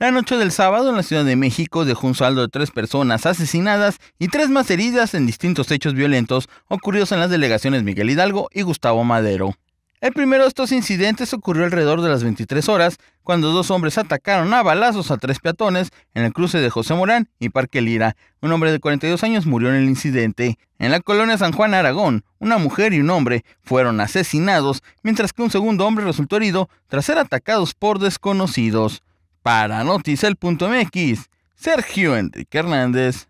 La noche del sábado en la Ciudad de México dejó un saldo de tres personas asesinadas y tres más heridas en distintos hechos violentos ocurridos en las delegaciones Miguel Hidalgo y Gustavo Madero. El primero de estos incidentes ocurrió alrededor de las 23 horas, cuando dos hombres atacaron a balazos a tres peatones en el cruce de José Morán y Parque Lira. Un hombre de 42 años murió en el incidente. En la colonia San Juan Aragón, una mujer y un hombre fueron asesinados, mientras que un segundo hombre resultó herido tras ser atacados por desconocidos. Para Noticel.mx, Sergio Enrique Hernández.